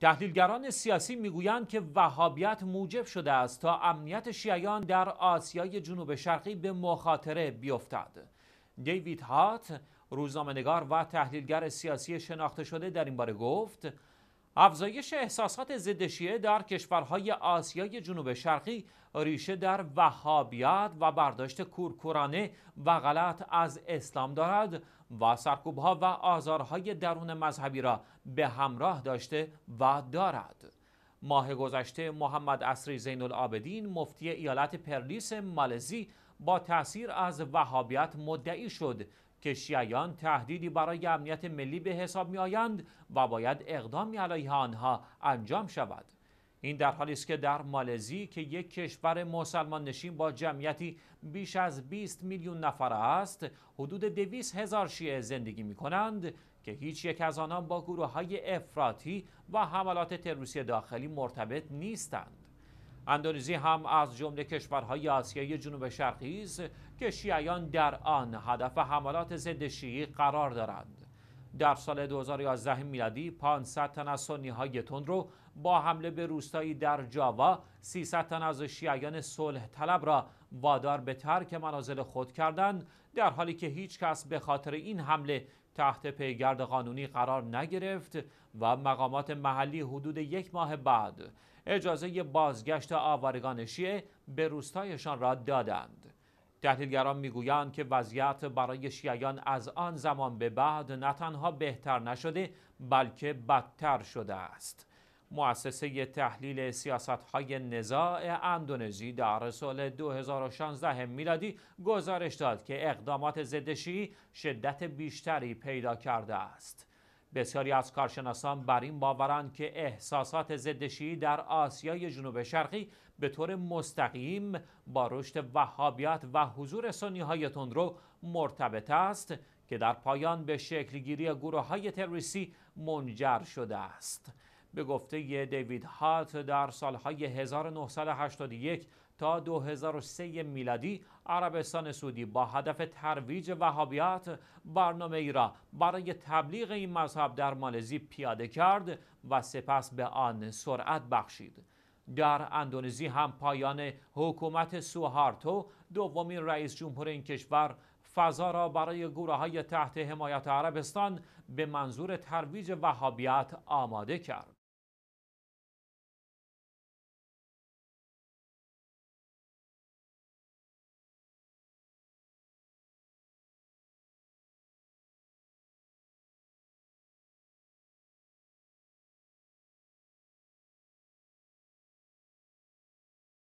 تحلیلگران سیاسی میگویند که وهابیت موجب شده است تا امنیت شیعیان در آسیای جنوب شرقی به مخاطره بیفتد. دیوید هات روزنامه‌نگار و تحلیلگر سیاسی شناخته شده در این باره گفت افزایش احساسات ضد شیعه در کشورهای آسیای جنوب شرقی ریشه در وهابیت و برداشت کورکورانه و غلط از اسلام دارد و سرکوبها و آزارهای درون مذهبی را به همراه داشته و دارد. ماه گذشته محمد اسری زین العابدین مفتی ایالت پرلیس مالزی با تاثیر از وهابیت مدعی شد که شیعیان تهدیدی برای امنیت ملی به حساب می آیند و باید اقدامی علیه آنها انجام شود. این در حالی است که در مالزی که یک کشور مسلمان نشین با جمعیتی بیش از 20 میلیون نفر است حدود 200 هزار شیعه زندگی می کنند که هیچ یک از آنان با گروه های افراطی و حملات تروریستی داخلی مرتبط نیستند. اندونزی هم از جمله کشورهای آسیای جنوب شرقی است که شیعیان در آن هدف حملات ضد شیعی قرار دارند در سال 2011 میلادی 500 تن از سنی های رو با حمله به روستایی در جاوا 300 تن از شیعیان صلح طلب را وادار به ترک منازل خود کردند در حالی که هیچ کس به خاطر این حمله تحت پیگرد قانونی قرار نگرفت و مقامات محلی حدود یک ماه بعد اجازه بازگشت آوارگان شیعه به روستایشان را دادند. تحلیلگران میگویند که وضعیت برای شیعیان از آن زمان به بعد نه تنها بهتر نشده بلکه بدتر شده است مؤسسه تحلیل سیاست های نزاع اندونزی در سال 2016 میلادی گزارش داد که اقدامات ضد شدت بیشتری پیدا کرده است بسیاری از کارشناسان بر این باورند که احساسات ضد در آسیای جنوب شرقی به طور مستقیم با رشد وهابیت و حضور سنی های تندرو مرتبط است که در پایان به شکلگیری گروه های تروریستی منجر شده است. به گفته دیوید هات در سالهای 1981 تا 2003 میلادی عربستان سعودی با هدف ترویج وهابیت برنامه ای را برای تبلیغ این مذهب در مالزی پیاده کرد و سپس به آن سرعت بخشید. در اندونزی هم پایان حکومت سوهارتو دومین رئیس جمهور این کشور فضا را برای گروه های تحت حمایت عربستان به منظور ترویج وهابیت آماده کرد.